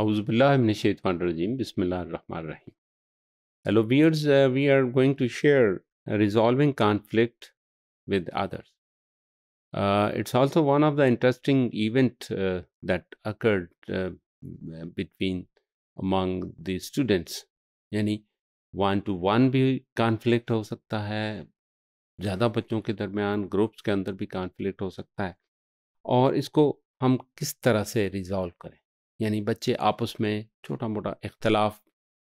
आउज़बिल्लाशेतवानजीम बिसमी hello dears we are going to share resolving conflict with others it's also one of the interesting event that occurred between among the students यानी one to one भी conflict हो सकता है ज़्यादा बच्चों के दरमियान ग्रुप्स के अंदर भी कॉन्फ्लिक्ट हो सकता है और इसको हम किस तरह से रिजॉल्व करें यानी बच्चे आपस में छोटा मोटा इख्तलाफ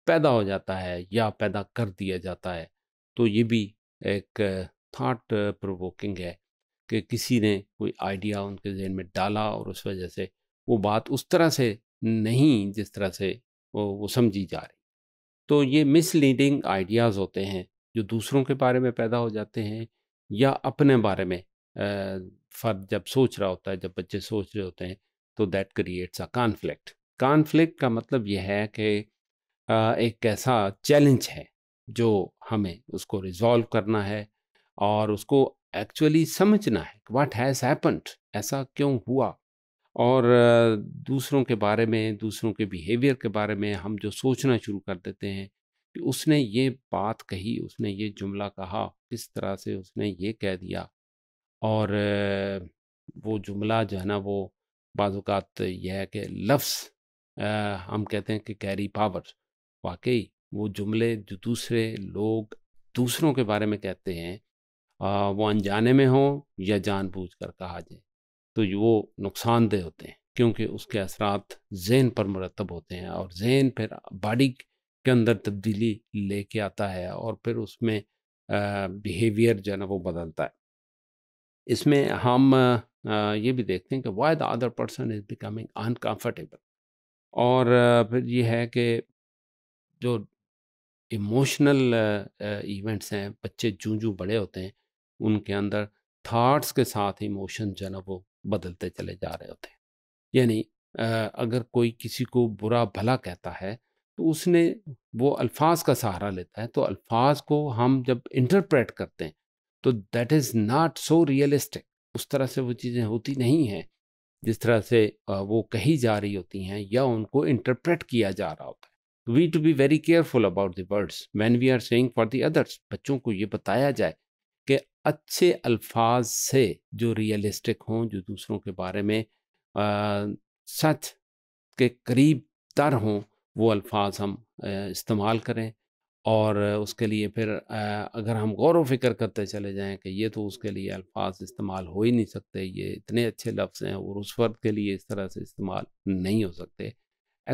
पैदा हो जाता है या पैदा कर दिया जाता है तो ये भी एक थाट प्रोवोकिंग है कि किसी ने कोई आइडिया उनके जहन में डाला और उस वजह से वो बात उस तरह से नहीं जिस तरह से वो, वो समझी जा रही तो ये मिसलीडिंग आइडियाज़ होते हैं जो दूसरों के बारे में पैदा हो जाते हैं या अपने बारे में फ़र्द जब सोच रहा होता है जब बच्चे सोच रहे होते हैं तो that creates a conflict conflict का मतलब यह है कि एक ऐसा चैलेंज है जो हमें उसको रिजॉल्व करना है और उसको एक्चुअली समझना है व्हाट हैज़ हैपन्ड ऐसा क्यों हुआ और दूसरों के बारे में दूसरों के बिहेवियर के बारे में हम जो सोचना शुरू कर देते हैं कि उसने ये बात कही उसने ये जुमला कहा किस तरह से उसने ये कह दिया और वो जुमला जो है ना वो बाज़ात यह है कि लफ्स हम कहते हैं कि कैरी पावर वाकई वो जुमले जो दूसरे लोग दूसरों के बारे में कहते हैं आ, वो अनजाने में हों या जानबूझ कर कहा जाए तो वो नुकसानदेह होते हैं क्योंकि उसके असरात जहन पर मरतब होते हैं और जहन फिर बॉडी के अंदर तब्दीली लेके आता है और फिर उसमें बिहेवियर जो है ना वो बदलता है इसमें हम ये भी देखते हैं कि why the other person is becoming uncomfortable और फिर ये है कि जो इमोशनल इवेंट्स हैं बच्चे जू जू बड़े होते हैं उनके अंदर थाट्स के साथ इमोशन जो ना वो बदलते चले जा रहे होते हैं यानी अगर कोई किसी को बुरा भला कहता है तो उसने वो अल्फाज का सहारा लेता है तो अल्फाज को हम जब इंटरप्रेट करते हैं तो that is not so realistic उस तरह से वो चीज़ें होती नहीं हैं जिस तरह से वो कही जा रही होती हैं या उनको इंटरप्रेट किया जा रहा होता है we to be very careful about the words when we are saying for the others बच्चों को ये बताया जाए कि अच्छे अल्फाज से जो रियलिस्टिक हों जो दूसरों के बारे में आ, सच के करीब तर हों वो अल्फाज हम इस्तेमाल करें और उसके लिए फिर अगर हम गौर व फिक्र करते चले जाएं कि ये तो उसके लिए अल्फाज इस्तेमाल हो ही नहीं सकते ये इतने अच्छे लफ्ज़ हैं और उस वर्द के लिए इस तरह से इस्तेमाल नहीं हो सकते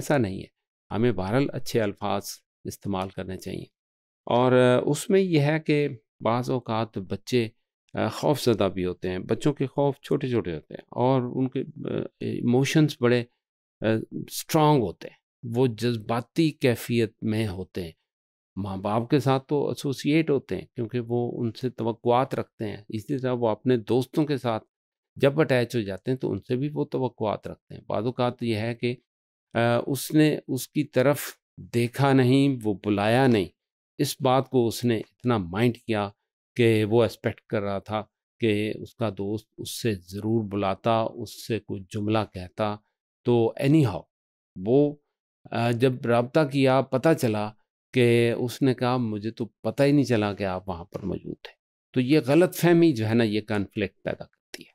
ऐसा नहीं है हमें बहरहाल अच्छे अल्फाज इस्तेमाल करने चाहिए और उसमें यह है कि बाज़ अवत बच्चे खौफजदा भी होते हैं बच्चों के खौफ छोटे छोटे होते हैं और उनके इमोशंस बड़े स्ट्रांग होते हैं वो जज्बाती कैफियत में होते हैं माँ बाप के साथ तो एसोसिएट होते हैं क्योंकि वो उनसे तवक्वात रखते हैं इसी तरह वो अपने दोस्तों के साथ जब अटैच हो जाते हैं तो उनसे भी वो तवक्वात रखते हैं बाद यह है कि आ, उसने उसकी तरफ देखा नहीं वो बुलाया नहीं इस बात को उसने इतना माइंड किया कि वो एक्सपेक्ट कर रहा था कि उसका दोस्त उससे ज़रूर बुलाता उससे कोई जुमला कहता तो एनी हाउ वो जब रबता किया पता चला कि उसने कहा मुझे तो पता ही नहीं चला कि आप वहाँ पर मौजूद थे तो ये गलत फहमी जो है ना ये कन्फ्लिक्ट पैदा करती है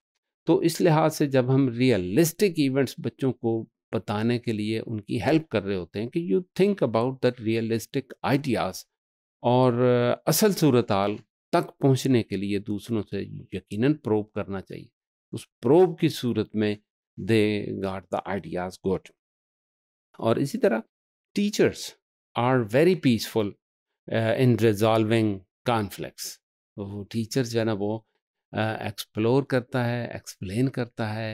तो इस लिहाज से जब हम रियलिस्टिक इवेंट्स बच्चों को बताने के लिए उनकी हेल्प कर रहे होते हैं कि you think about that realistic ideas और असल सूरत तक पहुँचने के लिए दूसरों से यकीन प्रोब करना चाहिए उस प्रोब की सूरत में दे गाट द आइडियाज़ गोट और इसी तरह teachers are very peaceful uh, in resolving तो वो टीचर जो है ना वो एक्सप्लोर uh, करता है एक्सप्लेन करता है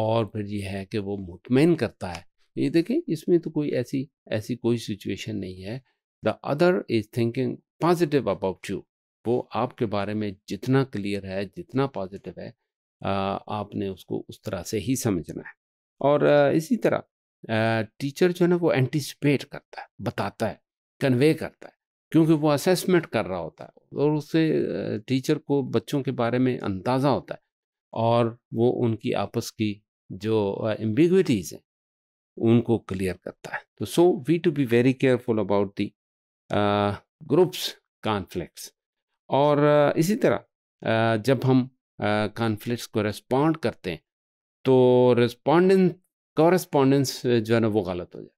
और फिर ये है कि वो मुतमिन करता है ये देखें इसमें तो कोई ऐसी ऐसी कोई सिचुएशन नहीं है the other is thinking positive about you वो आपके बारे में जितना क्लियर है जितना पॉजिटिव है uh, आपने उसको उस तरह से ही समझना है और uh, इसी तरह टीचर जो है ना वो एंटिसिपेट करता है बताता है कन्वे करता है क्योंकि वो असेसमेंट कर रहा होता है और उससे टीचर को बच्चों के बारे में अंदाज़ा होता है और वो उनकी आपस की जो एम्बिगटीज़ हैं उनको क्लियर करता है तो so we to be very careful about the groups conflicts और uh, इसी तरह uh, जब हम कॉन्फ्लिक्ट्स uh, को रेस्पॉन्ड करते हैं तो रेस्पॉन्डेंट कॉरेस्पॉन्डेंस जो है ना वो गलत हो जाए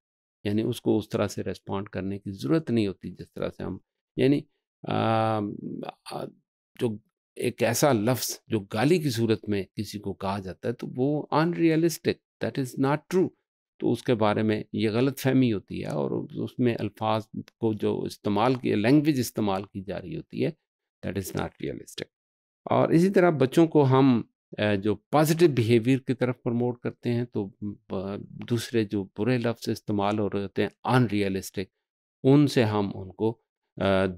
यानी उसको उस तरह से रेस्पॉन्ड करने की ज़रूरत नहीं होती जिस तरह से हम यानी जो एक ऐसा लफ्ज़ जो गाली की सूरत में किसी को कहा जाता है तो वो unrealistic that is not true तो उसके बारे में ये गलत फहमी होती है और उसमें अल्फाज को जो इस्तेमाल किए लैंग्वेज इस्तेमाल की जा रही होती है दैट इज़ नॉट रियलिस्टिक और इसी तरह बच्चों को हम जो पॉजिटिव बिहेवियर की तरफ प्रमोट करते हैं तो दूसरे जो बुरे लफ्ज़ इस्तेमाल हो रहे होते हैं अनरियलिस्टिक उनसे हम उनको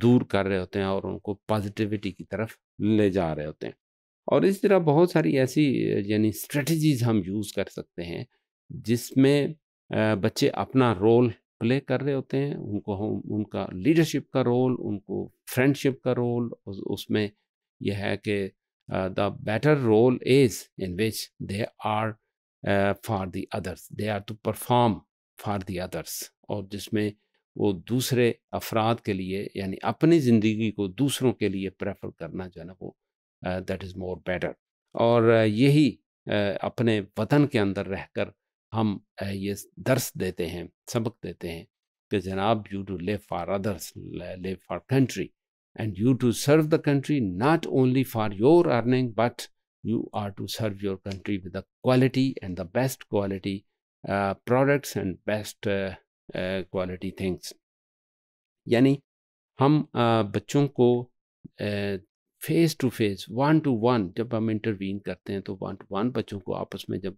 दूर कर रहे होते हैं और उनको पॉजिटिविटी की तरफ ले जा रहे होते हैं और इस तरह बहुत सारी ऐसी यानी स्ट्रेटजीज हम यूज़ कर सकते हैं जिसमें बच्चे अपना रोल प्ले कर रहे होते हैं उनको हम उनका लीडरशिप का रोल उनको फ्रेंडशिप का रोल उसमें यह है कि the better role is in which they are for the others they are to perform for the others और जिसमें वो दूसरे अफराद के लिए यानी अपनी ज़िंदगी को दूसरों के लिए प्रेफर करना जो है ना वो दैट इज़ मोर बेटर और uh, यही uh, अपने वतन के अंदर रहकर हम uh, ये दर्स देते हैं सबक देते हैं कि जनाब you to live for others live for country and you to serve the country not only for your earning but you are to serve your country with the quality and the best quality uh, products and best uh, uh, quality things yani यानी हम बच्चों को face to face one to one जब हम intervene करते हैं तो one to one बच्चों को आपस में जब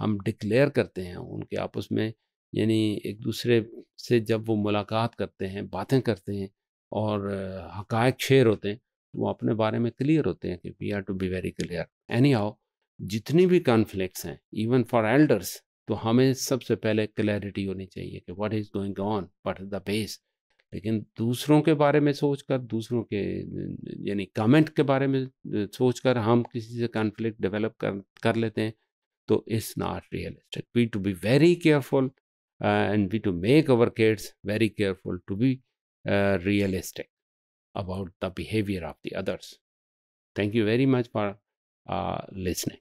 हम डिक्लेयर करते हैं उनके आपस में यानी एक दूसरे से जब वो मुलाकात करते हैं बातें करते हैं और हकायक शेयर होते हैं वो अपने बारे में क्लियर होते हैं कि we are to be very clear anyhow जितनी भी कॉन्फ्लिक्स हैं इवन फॉर एल्डर्स तो हमें सबसे पहले क्लैरिटी होनी चाहिए कि what is going on what is the base लेकिन दूसरों के बारे में सोचकर दूसरों के यानी कमेंट के बारे में सोचकर हम किसी से कॉन्फ्लिक्ट डेवलप कर कर लेते हैं तो it's not realistic we to be very careful and we to make our cares very careful to be Uh, realistic about the behavior of the others. Thank you very much for uh, listening.